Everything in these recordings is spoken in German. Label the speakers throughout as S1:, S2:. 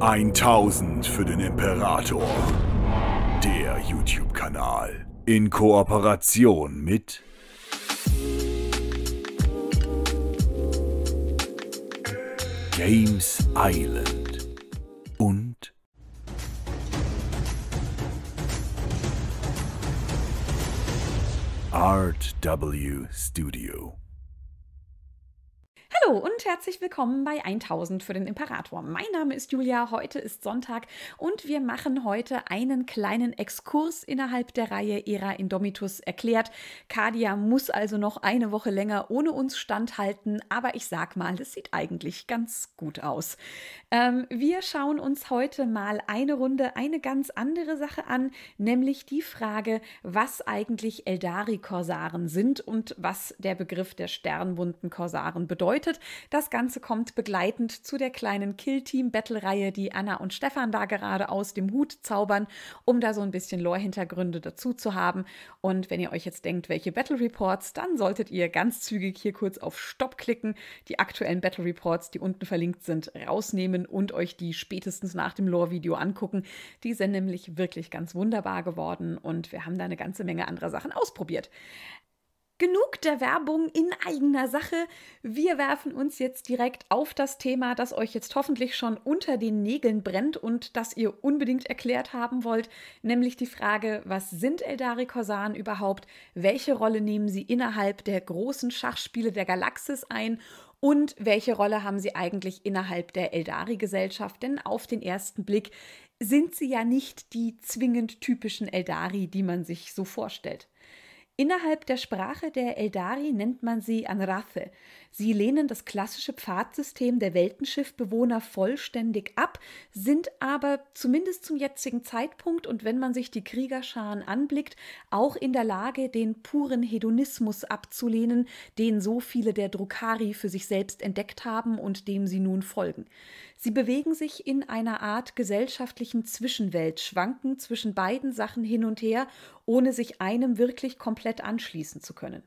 S1: 1000 für den Imperator. Der YouTube-Kanal in Kooperation mit Games Island und Art W Studio. Hallo und herzlich willkommen bei 1000 für den Imperator. Mein Name ist Julia, heute ist Sonntag und wir machen heute einen kleinen Exkurs innerhalb der Reihe Era Indomitus erklärt. Kadia muss also noch eine Woche länger ohne uns standhalten, aber ich sag mal, es sieht eigentlich ganz gut aus. Ähm, wir schauen uns heute mal eine Runde eine ganz andere Sache an, nämlich die Frage, was eigentlich Eldari-Korsaren sind und was der Begriff der sternbunten Korsaren bedeutet. Das Ganze kommt begleitend zu der kleinen Kill-Team-Battle-Reihe, die Anna und Stefan da gerade aus dem Hut zaubern, um da so ein bisschen Lore-Hintergründe dazu zu haben. Und wenn ihr euch jetzt denkt, welche Battle Reports, dann solltet ihr ganz zügig hier kurz auf Stopp klicken, die aktuellen Battle Reports, die unten verlinkt sind, rausnehmen und euch die spätestens nach dem Lore-Video angucken. Die sind nämlich wirklich ganz wunderbar geworden und wir haben da eine ganze Menge anderer Sachen ausprobiert genug der Werbung in eigener Sache. Wir werfen uns jetzt direkt auf das Thema, das euch jetzt hoffentlich schon unter den Nägeln brennt und das ihr unbedingt erklärt haben wollt, nämlich die Frage, was sind Eldari Korsan überhaupt? Welche Rolle nehmen sie innerhalb der großen Schachspiele der Galaxis ein? Und welche Rolle haben sie eigentlich innerhalb der Eldari-Gesellschaft? Denn auf den ersten Blick sind sie ja nicht die zwingend typischen Eldari, die man sich so vorstellt. Innerhalb der Sprache der Eldari nennt man sie Anrathe. Sie lehnen das klassische Pfadsystem der Weltenschiffbewohner vollständig ab, sind aber zumindest zum jetzigen Zeitpunkt und wenn man sich die Kriegerscharen anblickt, auch in der Lage, den puren Hedonismus abzulehnen, den so viele der Drukari für sich selbst entdeckt haben und dem sie nun folgen. Sie bewegen sich in einer Art gesellschaftlichen Zwischenwelt, schwanken zwischen beiden Sachen hin und her, ohne sich einem wirklich komplett anschließen zu können.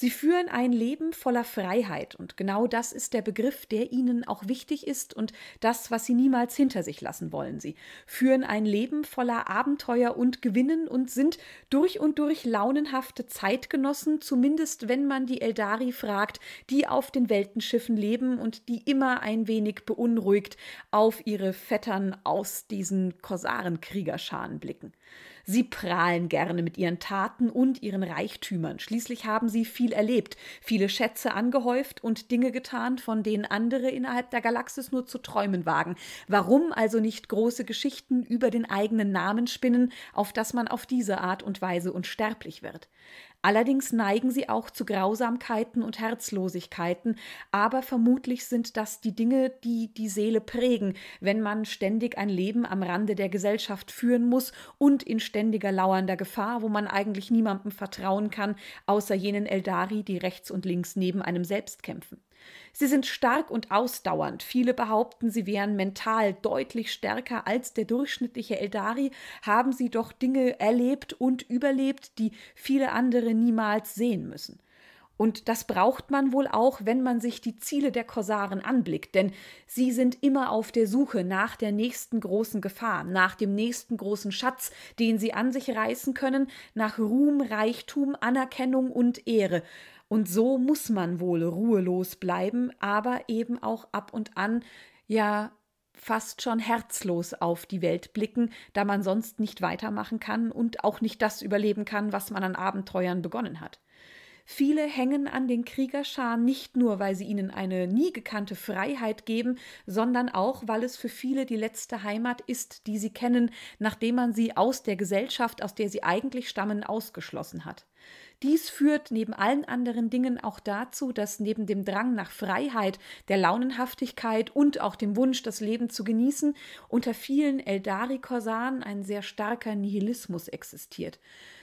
S1: Sie führen ein Leben voller Freiheit und genau das ist der Begriff, der ihnen auch wichtig ist und das, was sie niemals hinter sich lassen wollen. Sie führen ein Leben voller Abenteuer und Gewinnen und sind durch und durch launenhafte Zeitgenossen, zumindest wenn man die Eldari fragt, die auf den Weltenschiffen leben und die immer ein wenig beunruhigt auf ihre Vettern aus diesen Korsarenkriegerscharen blicken. Sie prahlen gerne mit ihren Taten und ihren Reichtümern. Schließlich haben sie viel erlebt, viele Schätze angehäuft und Dinge getan, von denen andere innerhalb der Galaxis nur zu träumen wagen. Warum also nicht große Geschichten über den eigenen Namen spinnen, auf das man auf diese Art und Weise unsterblich wird? Allerdings neigen sie auch zu Grausamkeiten und Herzlosigkeiten, aber vermutlich sind das die Dinge, die die Seele prägen, wenn man ständig ein Leben am Rande der Gesellschaft führen muss und in ständiger lauernder Gefahr, wo man eigentlich niemandem vertrauen kann, außer jenen Eldari, die rechts und links neben einem selbst kämpfen. Sie sind stark und ausdauernd. Viele behaupten, sie wären mental deutlich stärker als der durchschnittliche Eldari, haben sie doch Dinge erlebt und überlebt, die viele andere niemals sehen müssen. Und das braucht man wohl auch, wenn man sich die Ziele der Korsaren anblickt, denn sie sind immer auf der Suche nach der nächsten großen Gefahr, nach dem nächsten großen Schatz, den sie an sich reißen können, nach Ruhm, Reichtum, Anerkennung und Ehre. Und so muss man wohl ruhelos bleiben, aber eben auch ab und an ja fast schon herzlos auf die Welt blicken, da man sonst nicht weitermachen kann und auch nicht das überleben kann, was man an Abenteuern begonnen hat. Viele hängen an den Kriegerscharen nicht nur, weil sie ihnen eine nie gekannte Freiheit geben, sondern auch, weil es für viele die letzte Heimat ist, die sie kennen, nachdem man sie aus der Gesellschaft, aus der sie eigentlich stammen, ausgeschlossen hat. Dies führt neben allen anderen Dingen auch dazu, dass neben dem Drang nach Freiheit, der Launenhaftigkeit und auch dem Wunsch, das Leben zu genießen, unter vielen eldari korsaren ein sehr starker Nihilismus existiert.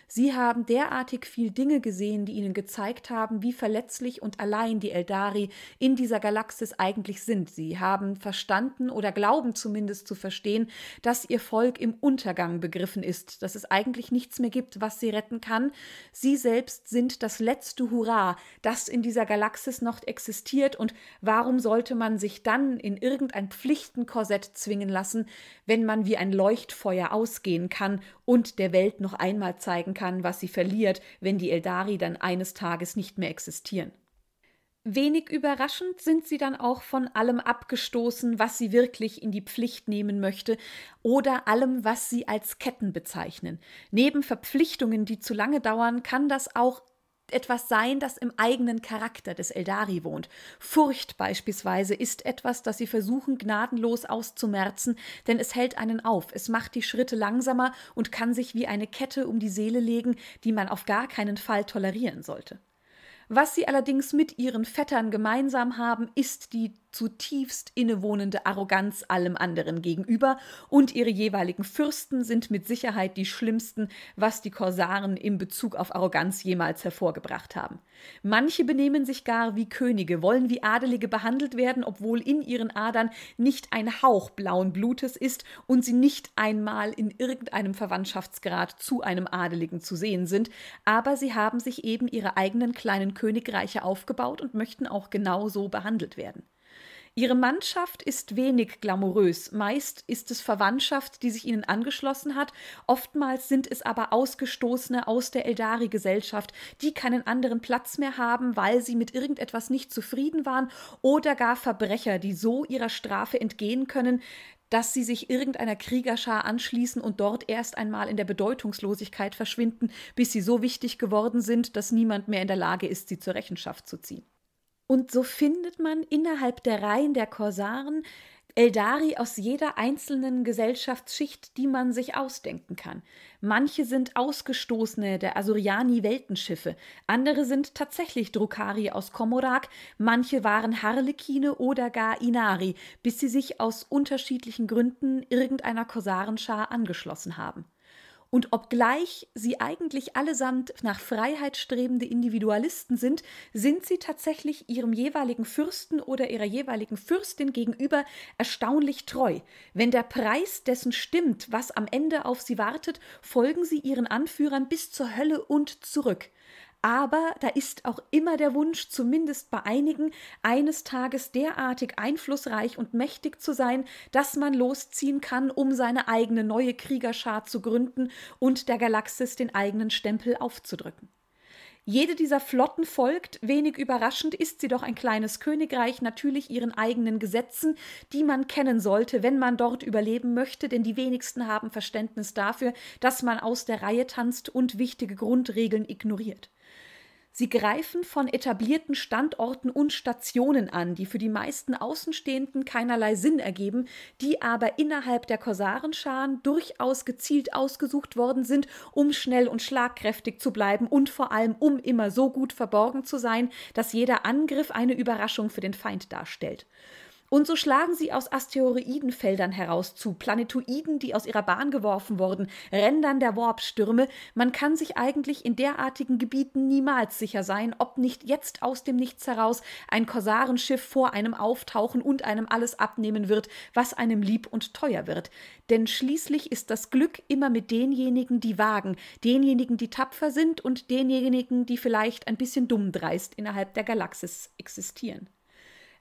S1: Sie haben derartig viel Dinge gesehen, die ihnen gezeigt haben, wie verletzlich und allein die Eldari in dieser Galaxis eigentlich sind. Sie haben verstanden oder glauben zumindest zu verstehen, dass ihr Volk im Untergang begriffen ist, dass es eigentlich nichts mehr gibt, was sie retten kann. Sie selbst sind das letzte Hurra, das in dieser Galaxis noch existiert und warum sollte man sich dann in irgendein Pflichtenkorsett zwingen lassen, wenn man wie ein Leuchtfeuer ausgehen kann und der Welt noch einmal zeigen kann, was sie verliert, wenn die Eldari dann eines Tages nicht mehr existieren. Wenig überraschend sind sie dann auch von allem abgestoßen, was sie wirklich in die Pflicht nehmen möchte oder allem, was sie als Ketten bezeichnen. Neben Verpflichtungen, die zu lange dauern, kann das auch etwas sein, das im eigenen Charakter des Eldari wohnt. Furcht beispielsweise ist etwas, das sie versuchen gnadenlos auszumerzen, denn es hält einen auf, es macht die Schritte langsamer und kann sich wie eine Kette um die Seele legen, die man auf gar keinen Fall tolerieren sollte. Was sie allerdings mit ihren Vettern gemeinsam haben, ist die zutiefst innewohnende Arroganz allem anderen gegenüber und ihre jeweiligen Fürsten sind mit Sicherheit die schlimmsten, was die Korsaren in Bezug auf Arroganz jemals hervorgebracht haben. Manche benehmen sich gar wie Könige, wollen wie Adelige behandelt werden, obwohl in ihren Adern nicht ein Hauch blauen Blutes ist und sie nicht einmal in irgendeinem Verwandtschaftsgrad zu einem Adeligen zu sehen sind, aber sie haben sich eben ihre eigenen kleinen Königreiche aufgebaut und möchten auch genau so behandelt werden. Ihre Mannschaft ist wenig glamourös. Meist ist es Verwandtschaft, die sich ihnen angeschlossen hat. Oftmals sind es aber Ausgestoßene aus der Eldari-Gesellschaft, die keinen anderen Platz mehr haben, weil sie mit irgendetwas nicht zufrieden waren oder gar Verbrecher, die so ihrer Strafe entgehen können, dass sie sich irgendeiner Kriegerschar anschließen und dort erst einmal in der Bedeutungslosigkeit verschwinden, bis sie so wichtig geworden sind, dass niemand mehr in der Lage ist, sie zur Rechenschaft zu ziehen. Und so findet man innerhalb der Reihen der Korsaren Eldari aus jeder einzelnen Gesellschaftsschicht, die man sich ausdenken kann. Manche sind Ausgestoßene der Asuriani-Weltenschiffe, andere sind tatsächlich Drukari aus Komorak, manche waren Harlekine oder gar Inari, bis sie sich aus unterschiedlichen Gründen irgendeiner Korsarenschar angeschlossen haben. Und obgleich sie eigentlich allesamt nach Freiheit strebende Individualisten sind, sind sie tatsächlich ihrem jeweiligen Fürsten oder ihrer jeweiligen Fürstin gegenüber erstaunlich treu. Wenn der Preis dessen stimmt, was am Ende auf sie wartet, folgen sie ihren Anführern bis zur Hölle und zurück aber da ist auch immer der Wunsch, zumindest bei einigen, eines Tages derartig einflussreich und mächtig zu sein, dass man losziehen kann, um seine eigene neue Kriegerschar zu gründen und der Galaxis den eigenen Stempel aufzudrücken. Jede dieser Flotten folgt, wenig überraschend, ist sie doch ein kleines Königreich, natürlich ihren eigenen Gesetzen, die man kennen sollte, wenn man dort überleben möchte, denn die wenigsten haben Verständnis dafür, dass man aus der Reihe tanzt und wichtige Grundregeln ignoriert. Sie greifen von etablierten Standorten und Stationen an, die für die meisten Außenstehenden keinerlei Sinn ergeben, die aber innerhalb der Korsarenscharen durchaus gezielt ausgesucht worden sind, um schnell und schlagkräftig zu bleiben und vor allem um immer so gut verborgen zu sein, dass jeder Angriff eine Überraschung für den Feind darstellt. Und so schlagen sie aus Asteroidenfeldern heraus zu, Planetoiden, die aus ihrer Bahn geworfen wurden, Rändern der Warpstürme. Man kann sich eigentlich in derartigen Gebieten niemals sicher sein, ob nicht jetzt aus dem Nichts heraus ein Korsarenschiff vor einem auftauchen und einem alles abnehmen wird, was einem lieb und teuer wird. Denn schließlich ist das Glück immer mit denjenigen, die wagen, denjenigen, die tapfer sind und denjenigen, die vielleicht ein bisschen dummdreist innerhalb der Galaxis existieren.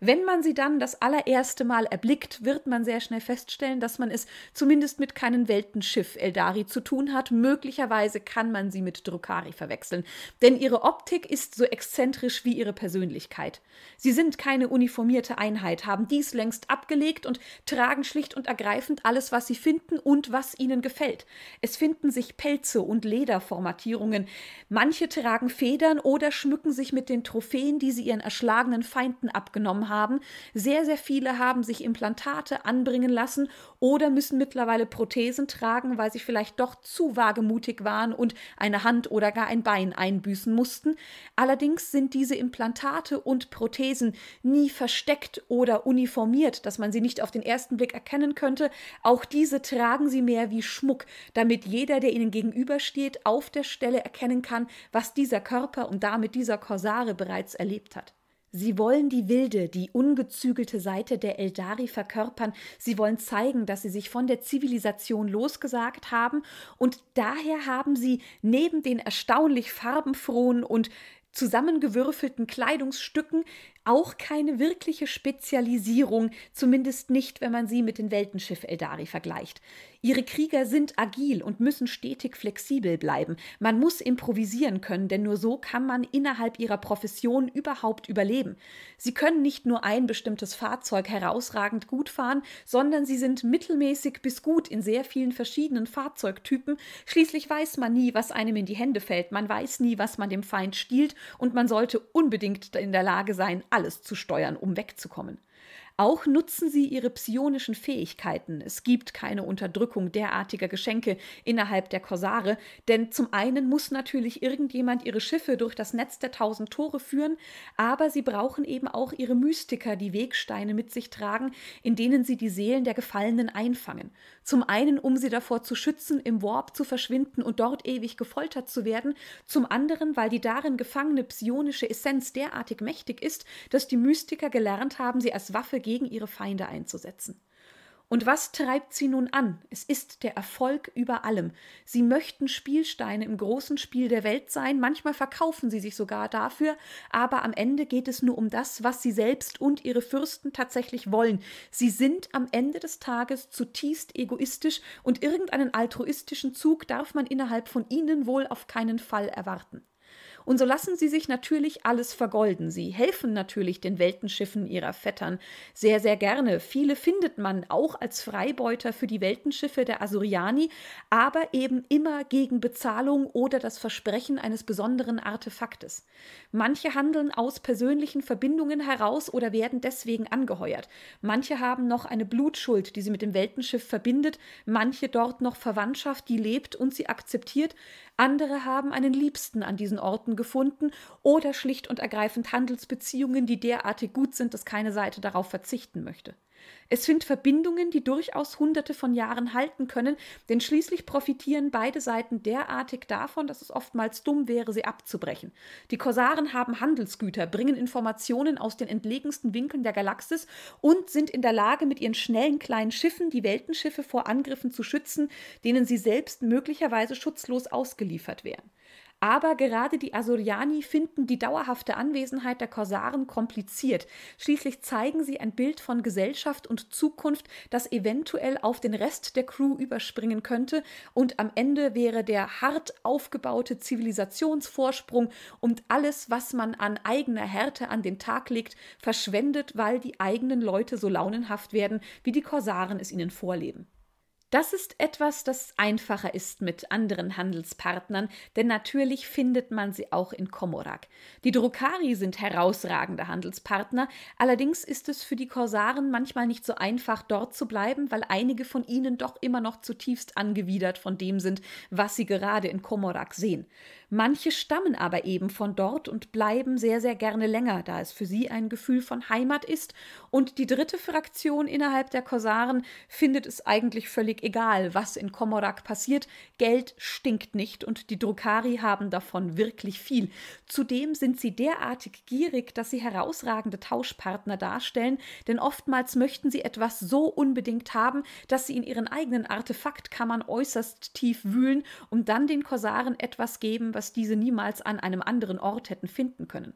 S1: Wenn man sie dann das allererste Mal erblickt, wird man sehr schnell feststellen, dass man es zumindest mit keinem Weltenschiff Eldari zu tun hat. Möglicherweise kann man sie mit Drukari verwechseln, denn ihre Optik ist so exzentrisch wie ihre Persönlichkeit. Sie sind keine uniformierte Einheit, haben dies längst abgelegt und tragen schlicht und ergreifend alles, was sie finden und was ihnen gefällt. Es finden sich Pelze und Lederformatierungen. Manche tragen Federn oder schmücken sich mit den Trophäen, die sie ihren erschlagenen Feinden abgenommen haben haben. Sehr, sehr viele haben sich Implantate anbringen lassen oder müssen mittlerweile Prothesen tragen, weil sie vielleicht doch zu wagemutig waren und eine Hand oder gar ein Bein einbüßen mussten. Allerdings sind diese Implantate und Prothesen nie versteckt oder uniformiert, dass man sie nicht auf den ersten Blick erkennen könnte. Auch diese tragen sie mehr wie Schmuck, damit jeder, der ihnen gegenübersteht, auf der Stelle erkennen kann, was dieser Körper und damit dieser Korsare bereits erlebt hat. Sie wollen die wilde, die ungezügelte Seite der Eldari verkörpern. Sie wollen zeigen, dass sie sich von der Zivilisation losgesagt haben. Und daher haben sie neben den erstaunlich farbenfrohen und zusammengewürfelten Kleidungsstücken auch keine wirkliche Spezialisierung, zumindest nicht, wenn man sie mit den Weltenschiff Eldari vergleicht. Ihre Krieger sind agil und müssen stetig flexibel bleiben. Man muss improvisieren können, denn nur so kann man innerhalb ihrer Profession überhaupt überleben. Sie können nicht nur ein bestimmtes Fahrzeug herausragend gut fahren, sondern sie sind mittelmäßig bis gut in sehr vielen verschiedenen Fahrzeugtypen. Schließlich weiß man nie, was einem in die Hände fällt. Man weiß nie, was man dem Feind stiehlt und man sollte unbedingt in der Lage sein, alles zu steuern, um wegzukommen. Auch nutzen sie ihre psionischen Fähigkeiten. Es gibt keine Unterdrückung derartiger Geschenke innerhalb der Korsare, denn zum einen muss natürlich irgendjemand ihre Schiffe durch das Netz der tausend Tore führen, aber sie brauchen eben auch ihre Mystiker, die Wegsteine mit sich tragen, in denen sie die Seelen der Gefallenen einfangen. Zum einen, um sie davor zu schützen, im Warp zu verschwinden und dort ewig gefoltert zu werden. Zum anderen, weil die darin gefangene psionische Essenz derartig mächtig ist, dass die Mystiker gelernt haben, sie als Waffe gegen ihre Feinde einzusetzen. Und was treibt sie nun an? Es ist der Erfolg über allem. Sie möchten Spielsteine im großen Spiel der Welt sein, manchmal verkaufen sie sich sogar dafür, aber am Ende geht es nur um das, was sie selbst und ihre Fürsten tatsächlich wollen. Sie sind am Ende des Tages zutiefst egoistisch und irgendeinen altruistischen Zug darf man innerhalb von ihnen wohl auf keinen Fall erwarten. Und so lassen sie sich natürlich alles vergolden. Sie helfen natürlich den Weltenschiffen ihrer Vettern sehr, sehr gerne. Viele findet man auch als Freibeuter für die Weltenschiffe der Asuriani, aber eben immer gegen Bezahlung oder das Versprechen eines besonderen Artefaktes. Manche handeln aus persönlichen Verbindungen heraus oder werden deswegen angeheuert. Manche haben noch eine Blutschuld, die sie mit dem Weltenschiff verbindet, manche dort noch Verwandtschaft, die lebt und sie akzeptiert, andere haben einen Liebsten an diesen Orten gefunden oder schlicht und ergreifend Handelsbeziehungen, die derartig gut sind, dass keine Seite darauf verzichten möchte. Es sind Verbindungen, die durchaus hunderte von Jahren halten können, denn schließlich profitieren beide Seiten derartig davon, dass es oftmals dumm wäre, sie abzubrechen. Die Korsaren haben Handelsgüter, bringen Informationen aus den entlegensten Winkeln der Galaxis und sind in der Lage, mit ihren schnellen kleinen Schiffen die Weltenschiffe vor Angriffen zu schützen, denen sie selbst möglicherweise schutzlos ausgeliefert wären. Aber gerade die Asuriani finden die dauerhafte Anwesenheit der Korsaren kompliziert. Schließlich zeigen sie ein Bild von Gesellschaft und Zukunft, das eventuell auf den Rest der Crew überspringen könnte. Und am Ende wäre der hart aufgebaute Zivilisationsvorsprung und alles, was man an eigener Härte an den Tag legt, verschwendet, weil die eigenen Leute so launenhaft werden, wie die Korsaren es ihnen vorleben. Das ist etwas, das einfacher ist mit anderen Handelspartnern, denn natürlich findet man sie auch in Komorak. Die Drukari sind herausragende Handelspartner, allerdings ist es für die Korsaren manchmal nicht so einfach, dort zu bleiben, weil einige von ihnen doch immer noch zutiefst angewidert von dem sind, was sie gerade in Komorak sehen. Manche stammen aber eben von dort und bleiben sehr, sehr gerne länger, da es für sie ein Gefühl von Heimat ist. Und die dritte Fraktion innerhalb der Korsaren findet es eigentlich völlig egal, was in Komorak passiert. Geld stinkt nicht und die Drukari haben davon wirklich viel. Zudem sind sie derartig gierig, dass sie herausragende Tauschpartner darstellen, denn oftmals möchten sie etwas so unbedingt haben, dass sie in ihren eigenen Artefaktkammern äußerst tief wühlen und dann den Korsaren etwas geben, was dass diese niemals an einem anderen Ort hätten finden können.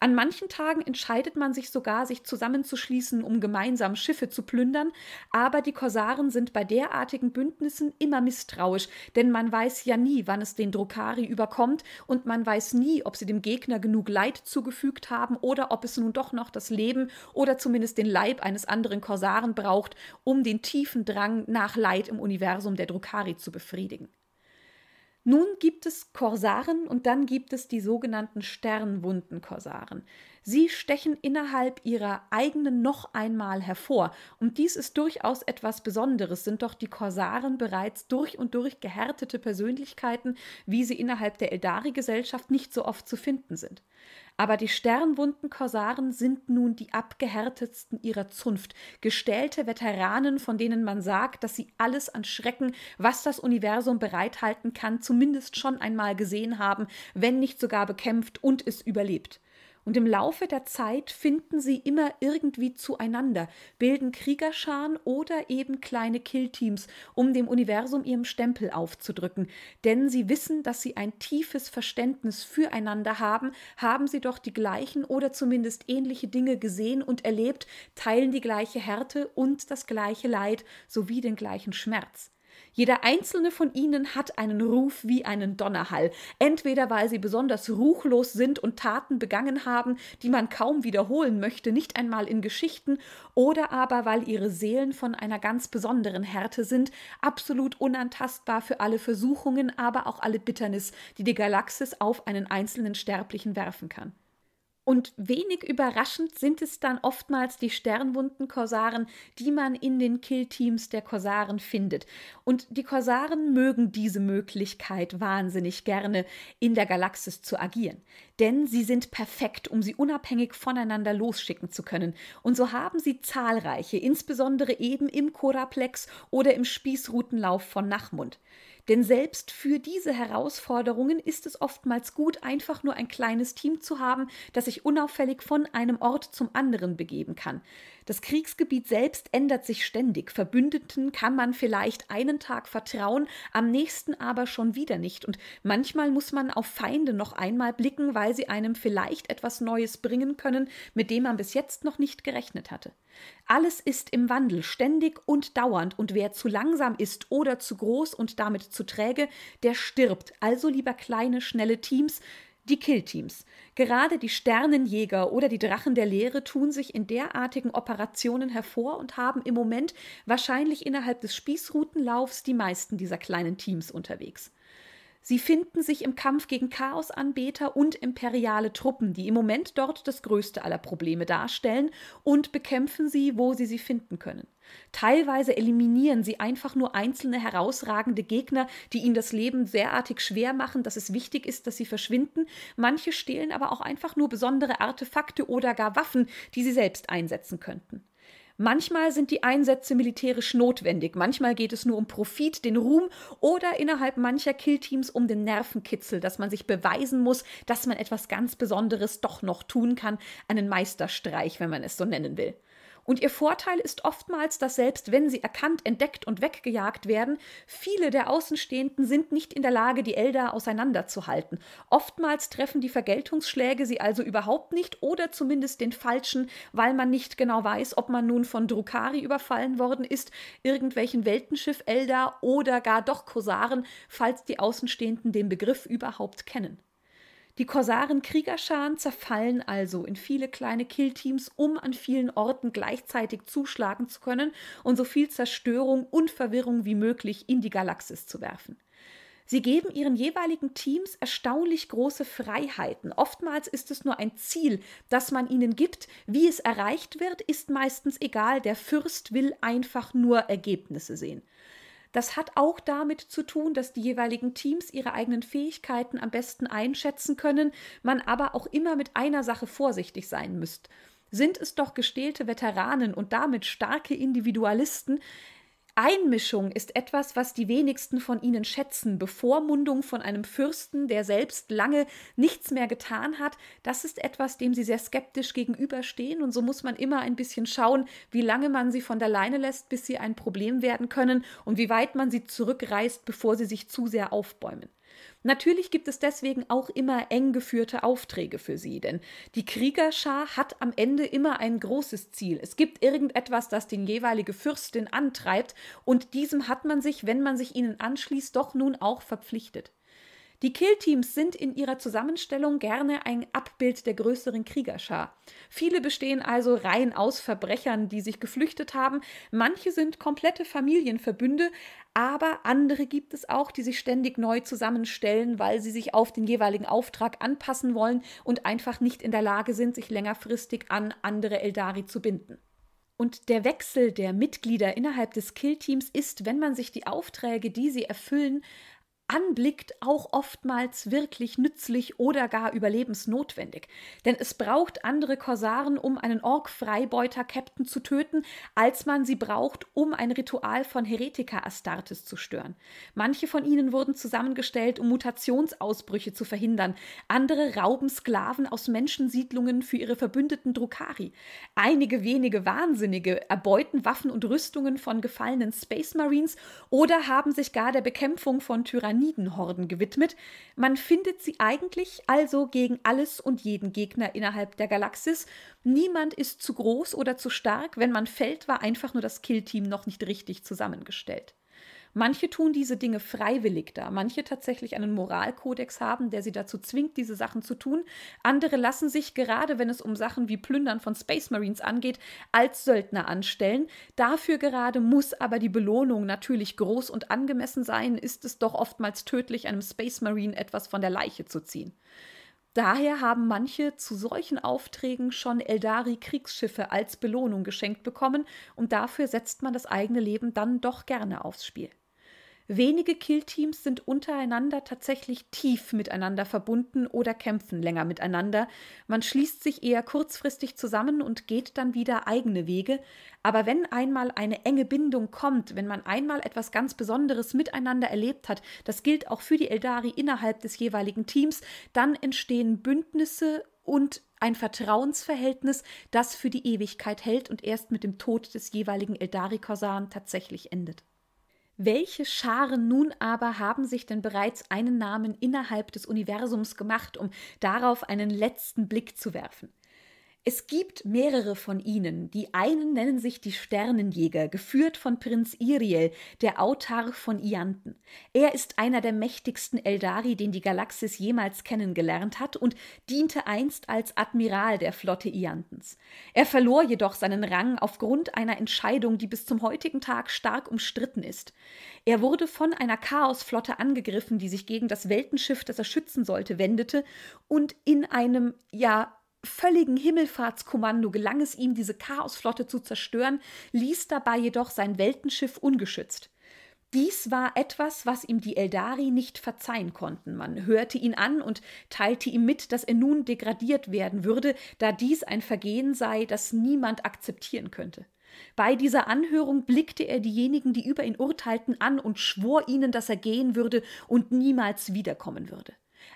S1: An manchen Tagen entscheidet man sich sogar, sich zusammenzuschließen, um gemeinsam Schiffe zu plündern, aber die Korsaren sind bei derartigen Bündnissen immer misstrauisch, denn man weiß ja nie, wann es den Drukari überkommt und man weiß nie, ob sie dem Gegner genug Leid zugefügt haben oder ob es nun doch noch das Leben oder zumindest den Leib eines anderen Korsaren braucht, um den tiefen Drang nach Leid im Universum der Drukari zu befriedigen. Nun gibt es Korsaren und dann gibt es die sogenannten Sternwunden-Korsaren. Sie stechen innerhalb ihrer eigenen noch einmal hervor. Und dies ist durchaus etwas Besonderes, sind doch die Korsaren bereits durch und durch gehärtete Persönlichkeiten, wie sie innerhalb der Eldari-Gesellschaft nicht so oft zu finden sind. Aber die sternwunden Korsaren sind nun die abgehärtetsten ihrer Zunft, gestellte Veteranen, von denen man sagt, dass sie alles an Schrecken, was das Universum bereithalten kann, zumindest schon einmal gesehen haben, wenn nicht sogar bekämpft und es überlebt. Und im Laufe der Zeit finden sie immer irgendwie zueinander, bilden Kriegerscharen oder eben kleine Killteams, um dem Universum ihren Stempel aufzudrücken. Denn sie wissen, dass sie ein tiefes Verständnis füreinander haben, haben sie doch die gleichen oder zumindest ähnliche Dinge gesehen und erlebt, teilen die gleiche Härte und das gleiche Leid sowie den gleichen Schmerz. Jeder einzelne von ihnen hat einen Ruf wie einen Donnerhall, entweder weil sie besonders ruchlos sind und Taten begangen haben, die man kaum wiederholen möchte, nicht einmal in Geschichten, oder aber weil ihre Seelen von einer ganz besonderen Härte sind, absolut unantastbar für alle Versuchungen, aber auch alle Bitternis, die die Galaxis auf einen einzelnen Sterblichen werfen kann. Und wenig überraschend sind es dann oftmals die Sternwunden-Korsaren, die man in den Killteams der Korsaren findet. Und die Korsaren mögen diese Möglichkeit wahnsinnig gerne, in der Galaxis zu agieren. Denn sie sind perfekt, um sie unabhängig voneinander losschicken zu können. Und so haben sie zahlreiche, insbesondere eben im Koraplex oder im Spießrutenlauf von Nachmund. Denn selbst für diese Herausforderungen ist es oftmals gut, einfach nur ein kleines Team zu haben, das sich unauffällig von einem Ort zum anderen begeben kann. Das Kriegsgebiet selbst ändert sich ständig. Verbündeten kann man vielleicht einen Tag vertrauen, am nächsten aber schon wieder nicht. Und manchmal muss man auf Feinde noch einmal blicken, weil sie einem vielleicht etwas Neues bringen können, mit dem man bis jetzt noch nicht gerechnet hatte. Alles ist im Wandel, ständig und dauernd, und wer zu langsam ist oder zu groß und damit zu träge, der stirbt. Also lieber kleine, schnelle Teams, die Killteams. Gerade die Sternenjäger oder die Drachen der Leere tun sich in derartigen Operationen hervor und haben im Moment wahrscheinlich innerhalb des Spießrutenlaufs die meisten dieser kleinen Teams unterwegs. Sie finden sich im Kampf gegen Chaosanbeter und imperiale Truppen, die im Moment dort das größte aller Probleme darstellen, und bekämpfen sie, wo sie sie finden können. Teilweise eliminieren sie einfach nur einzelne herausragende Gegner, die ihnen das Leben derartig schwer machen, dass es wichtig ist, dass sie verschwinden. Manche stehlen aber auch einfach nur besondere Artefakte oder gar Waffen, die sie selbst einsetzen könnten. Manchmal sind die Einsätze militärisch notwendig, manchmal geht es nur um Profit, den Ruhm oder innerhalb mancher Killteams um den Nervenkitzel, dass man sich beweisen muss, dass man etwas ganz Besonderes doch noch tun kann, einen Meisterstreich, wenn man es so nennen will. Und ihr Vorteil ist oftmals, dass selbst wenn sie erkannt, entdeckt und weggejagt werden, viele der Außenstehenden sind nicht in der Lage, die Elder auseinanderzuhalten. Oftmals treffen die Vergeltungsschläge sie also überhaupt nicht oder zumindest den falschen, weil man nicht genau weiß, ob man nun von Drukari überfallen worden ist, irgendwelchen Weltenschiff Elder oder gar doch Kosaren, falls die Außenstehenden den Begriff überhaupt kennen. Die Korsaren-Kriegerscharen zerfallen also in viele kleine Killteams, um an vielen Orten gleichzeitig zuschlagen zu können und so viel Zerstörung und Verwirrung wie möglich in die Galaxis zu werfen. Sie geben ihren jeweiligen Teams erstaunlich große Freiheiten. Oftmals ist es nur ein Ziel, das man ihnen gibt. Wie es erreicht wird, ist meistens egal. Der Fürst will einfach nur Ergebnisse sehen. Das hat auch damit zu tun, dass die jeweiligen Teams ihre eigenen Fähigkeiten am besten einschätzen können, man aber auch immer mit einer Sache vorsichtig sein müsst. Sind es doch gestählte Veteranen und damit starke Individualisten, Einmischung ist etwas, was die wenigsten von ihnen schätzen. Bevormundung von einem Fürsten, der selbst lange nichts mehr getan hat, das ist etwas, dem sie sehr skeptisch gegenüberstehen. Und so muss man immer ein bisschen schauen, wie lange man sie von der Leine lässt, bis sie ein Problem werden können und wie weit man sie zurückreißt, bevor sie sich zu sehr aufbäumen. Natürlich gibt es deswegen auch immer eng geführte Aufträge für sie, denn die Kriegerschar hat am Ende immer ein großes Ziel. Es gibt irgendetwas, das den jeweilige Fürstin antreibt, und diesem hat man sich, wenn man sich ihnen anschließt, doch nun auch verpflichtet. Die Killteams sind in ihrer Zusammenstellung gerne ein Abbild der größeren Kriegerschar. Viele bestehen also rein aus Verbrechern, die sich geflüchtet haben, manche sind komplette Familienverbünde, aber andere gibt es auch, die sich ständig neu zusammenstellen, weil sie sich auf den jeweiligen Auftrag anpassen wollen und einfach nicht in der Lage sind, sich längerfristig an andere Eldari zu binden. Und der Wechsel der Mitglieder innerhalb des Killteams ist, wenn man sich die Aufträge, die sie erfüllen, anblickt, auch oftmals wirklich nützlich oder gar überlebensnotwendig. Denn es braucht andere Korsaren, um einen Ork-Freibeuter-Captain zu töten, als man sie braucht, um ein Ritual von Heretiker Astartes zu stören. Manche von ihnen wurden zusammengestellt, um Mutationsausbrüche zu verhindern. Andere rauben Sklaven aus Menschensiedlungen für ihre verbündeten Drukari. Einige wenige Wahnsinnige erbeuten Waffen und Rüstungen von gefallenen Space Marines oder haben sich gar der Bekämpfung von Tyrannien Tyrannidenhorden gewidmet. Man findet sie eigentlich also gegen alles und jeden Gegner innerhalb der Galaxis. Niemand ist zu groß oder zu stark, wenn man fällt, war einfach nur das Killteam noch nicht richtig zusammengestellt. Manche tun diese Dinge freiwillig da, manche tatsächlich einen Moralkodex haben, der sie dazu zwingt, diese Sachen zu tun. Andere lassen sich gerade, wenn es um Sachen wie Plündern von Space Marines angeht, als Söldner anstellen. Dafür gerade muss aber die Belohnung natürlich groß und angemessen sein, ist es doch oftmals tödlich, einem Space Marine etwas von der Leiche zu ziehen. Daher haben manche zu solchen Aufträgen schon Eldari-Kriegsschiffe als Belohnung geschenkt bekommen und dafür setzt man das eigene Leben dann doch gerne aufs Spiel. Wenige Killteams sind untereinander tatsächlich tief miteinander verbunden oder kämpfen länger miteinander. Man schließt sich eher kurzfristig zusammen und geht dann wieder eigene Wege. Aber wenn einmal eine enge Bindung kommt, wenn man einmal etwas ganz Besonderes miteinander erlebt hat, das gilt auch für die Eldari innerhalb des jeweiligen Teams, dann entstehen Bündnisse und ein Vertrauensverhältnis, das für die Ewigkeit hält und erst mit dem Tod des jeweiligen Eldari-Korsan tatsächlich endet. Welche Scharen nun aber haben sich denn bereits einen Namen innerhalb des Universums gemacht, um darauf einen letzten Blick zu werfen? Es gibt mehrere von ihnen. Die einen nennen sich die Sternenjäger, geführt von Prinz Iriel, der Autarch von Ianten. Er ist einer der mächtigsten Eldari, den die Galaxis jemals kennengelernt hat und diente einst als Admiral der Flotte Iantens. Er verlor jedoch seinen Rang aufgrund einer Entscheidung, die bis zum heutigen Tag stark umstritten ist. Er wurde von einer Chaosflotte angegriffen, die sich gegen das Weltenschiff, das er schützen sollte, wendete und in einem, ja, völligen Himmelfahrtskommando gelang es ihm, diese Chaosflotte zu zerstören, ließ dabei jedoch sein Weltenschiff ungeschützt. Dies war etwas, was ihm die Eldari nicht verzeihen konnten. Man hörte ihn an und teilte ihm mit, dass er nun degradiert werden würde, da dies ein Vergehen sei, das niemand akzeptieren könnte. Bei dieser Anhörung blickte er diejenigen, die über ihn urteilten, an und schwor ihnen, dass er gehen würde und niemals wiederkommen würde.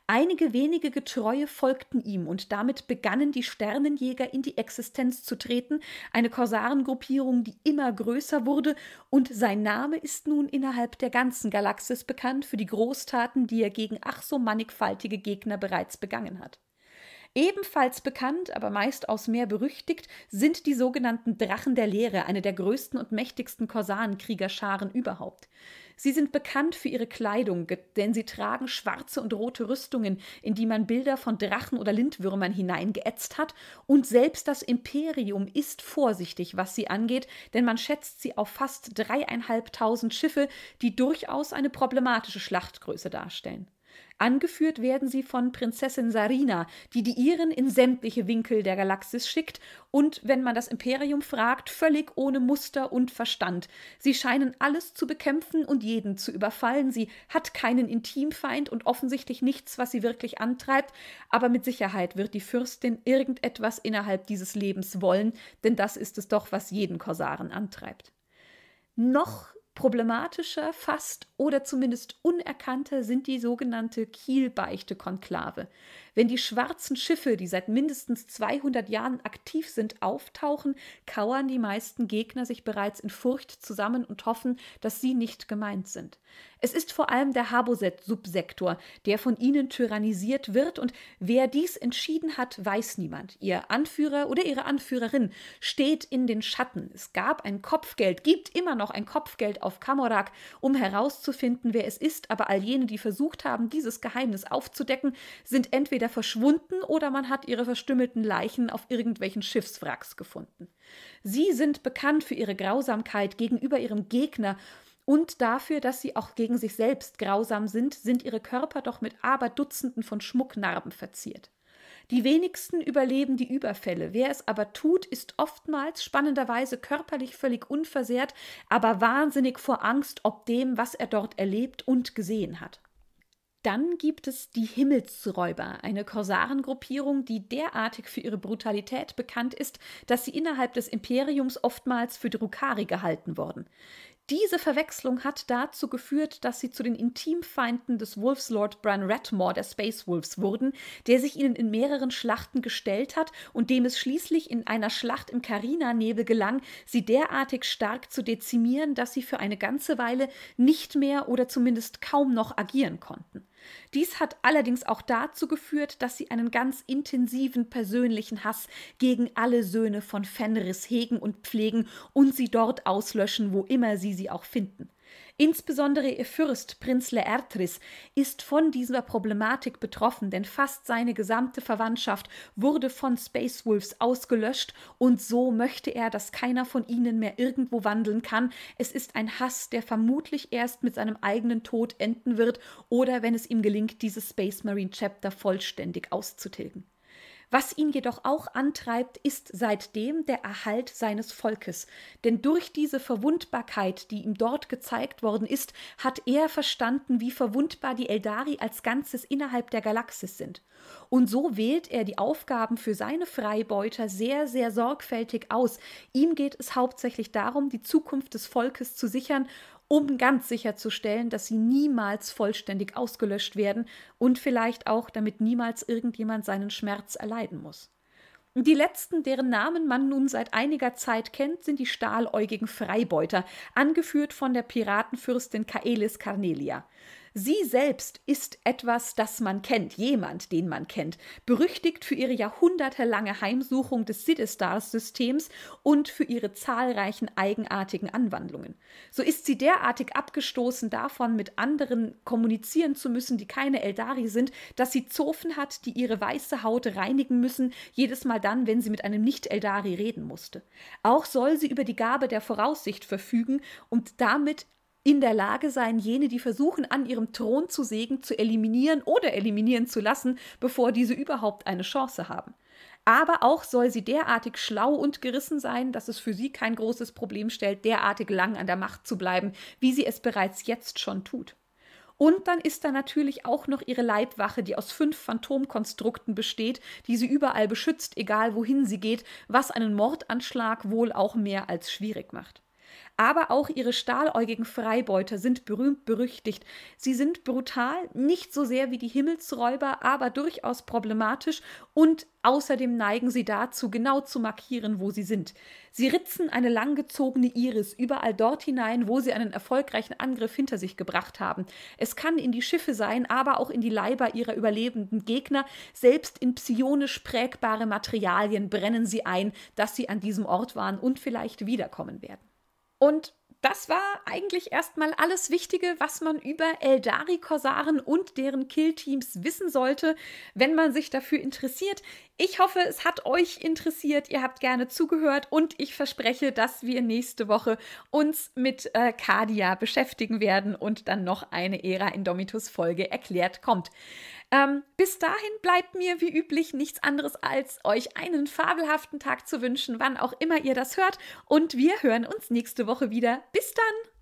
S1: Einige wenige Getreue folgten ihm und damit begannen die Sternenjäger in die Existenz zu treten, eine Korsarengruppierung, die immer größer wurde, und sein Name ist nun innerhalb der ganzen Galaxis bekannt für die Großtaten, die er gegen ach so mannigfaltige Gegner bereits begangen hat. Ebenfalls bekannt, aber meist aus mehr berüchtigt, sind die sogenannten Drachen der Leere, eine der größten und mächtigsten Korsarenkriegerscharen überhaupt. Sie sind bekannt für ihre Kleidung, denn sie tragen schwarze und rote Rüstungen, in die man Bilder von Drachen oder Lindwürmern hineingeätzt hat, und selbst das Imperium ist vorsichtig, was sie angeht, denn man schätzt sie auf fast dreieinhalbtausend Schiffe, die durchaus eine problematische Schlachtgröße darstellen. Angeführt werden sie von Prinzessin Sarina, die die Iren in sämtliche Winkel der Galaxis schickt und, wenn man das Imperium fragt, völlig ohne Muster und Verstand. Sie scheinen alles zu bekämpfen und jeden zu überfallen. Sie hat keinen Intimfeind und offensichtlich nichts, was sie wirklich antreibt, aber mit Sicherheit wird die Fürstin irgendetwas innerhalb dieses Lebens wollen, denn das ist es doch, was jeden Korsaren antreibt. Noch Problematischer fast oder zumindest unerkannter sind die sogenannte Kielbeichte-Konklave. Wenn die schwarzen Schiffe, die seit mindestens 200 Jahren aktiv sind, auftauchen, kauern die meisten Gegner sich bereits in Furcht zusammen und hoffen, dass sie nicht gemeint sind. Es ist vor allem der Haboset-Subsektor, der von ihnen tyrannisiert wird und wer dies entschieden hat, weiß niemand. Ihr Anführer oder ihre Anführerin steht in den Schatten. Es gab ein Kopfgeld, gibt immer noch ein Kopfgeld auf Kamorak, um herauszufinden, wer es ist, aber all jene, die versucht haben, dieses Geheimnis aufzudecken, sind entweder verschwunden oder man hat ihre verstümmelten Leichen auf irgendwelchen Schiffswracks gefunden. Sie sind bekannt für ihre Grausamkeit gegenüber ihrem Gegner und dafür, dass sie auch gegen sich selbst grausam sind, sind ihre Körper doch mit Aberdutzenden von Schmucknarben verziert. Die wenigsten überleben die Überfälle. Wer es aber tut, ist oftmals spannenderweise körperlich völlig unversehrt, aber wahnsinnig vor Angst ob dem, was er dort erlebt und gesehen hat. Dann gibt es die Himmelsräuber, eine Korsarengruppierung, die derartig für ihre Brutalität bekannt ist, dass sie innerhalb des Imperiums oftmals für Drukari gehalten wurden. Diese Verwechslung hat dazu geführt, dass sie zu den Intimfeinden des Wolfslord Bran Ratmore der Space Wolves wurden, der sich ihnen in mehreren Schlachten gestellt hat und dem es schließlich in einer Schlacht im Carina-Nebel gelang, sie derartig stark zu dezimieren, dass sie für eine ganze Weile nicht mehr oder zumindest kaum noch agieren konnten. Dies hat allerdings auch dazu geführt, dass sie einen ganz intensiven persönlichen Hass gegen alle Söhne von Fenris hegen und pflegen und sie dort auslöschen, wo immer sie sie auch finden. Insbesondere ihr Fürst, Prinz Leertris, ist von dieser Problematik betroffen, denn fast seine gesamte Verwandtschaft wurde von Space Wolves ausgelöscht und so möchte er, dass keiner von ihnen mehr irgendwo wandeln kann. Es ist ein Hass, der vermutlich erst mit seinem eigenen Tod enden wird oder wenn es ihm gelingt, dieses Space Marine Chapter vollständig auszutilgen. Was ihn jedoch auch antreibt, ist seitdem der Erhalt seines Volkes. Denn durch diese Verwundbarkeit, die ihm dort gezeigt worden ist, hat er verstanden, wie verwundbar die Eldari als Ganzes innerhalb der Galaxis sind. Und so wählt er die Aufgaben für seine Freibeuter sehr, sehr sorgfältig aus. Ihm geht es hauptsächlich darum, die Zukunft des Volkes zu sichern um ganz sicherzustellen, dass sie niemals vollständig ausgelöscht werden und vielleicht auch, damit niemals irgendjemand seinen Schmerz erleiden muss. Die letzten, deren Namen man nun seit einiger Zeit kennt, sind die stahläugigen Freibeuter, angeführt von der Piratenfürstin Caelis Carnelia. Sie selbst ist etwas, das man kennt, jemand, den man kennt, berüchtigt für ihre jahrhundertelange Heimsuchung des Sidestars-Systems und für ihre zahlreichen eigenartigen Anwandlungen. So ist sie derartig abgestoßen davon, mit anderen kommunizieren zu müssen, die keine Eldari sind, dass sie Zofen hat, die ihre weiße Haut reinigen müssen, jedes Mal dann, wenn sie mit einem Nicht-Eldari reden musste. Auch soll sie über die Gabe der Voraussicht verfügen und damit in der Lage sein, jene, die versuchen, an ihrem Thron zu sägen, zu eliminieren oder eliminieren zu lassen, bevor diese überhaupt eine Chance haben. Aber auch soll sie derartig schlau und gerissen sein, dass es für sie kein großes Problem stellt, derartig lang an der Macht zu bleiben, wie sie es bereits jetzt schon tut. Und dann ist da natürlich auch noch ihre Leibwache, die aus fünf Phantomkonstrukten besteht, die sie überall beschützt, egal wohin sie geht, was einen Mordanschlag wohl auch mehr als schwierig macht aber auch ihre stahläugigen Freibeuter sind berühmt berüchtigt. Sie sind brutal, nicht so sehr wie die Himmelsräuber, aber durchaus problematisch und außerdem neigen sie dazu, genau zu markieren, wo sie sind. Sie ritzen eine langgezogene Iris überall dort hinein, wo sie einen erfolgreichen Angriff hinter sich gebracht haben. Es kann in die Schiffe sein, aber auch in die Leiber ihrer überlebenden Gegner. Selbst in psionisch prägbare Materialien brennen sie ein, dass sie an diesem Ort waren und vielleicht wiederkommen werden. Und das war eigentlich erstmal alles Wichtige, was man über Eldari-Korsaren und deren Killteams wissen sollte, wenn man sich dafür interessiert. Ich hoffe, es hat euch interessiert. Ihr habt gerne zugehört und ich verspreche, dass wir nächste Woche uns mit äh, Cardia beschäftigen werden und dann noch eine Ära Indomitus Folge erklärt kommt. Ähm, bis dahin bleibt mir wie üblich nichts anderes als euch einen fabelhaften Tag zu wünschen, wann auch immer ihr das hört und wir hören uns nächste Woche wieder. Bis dann!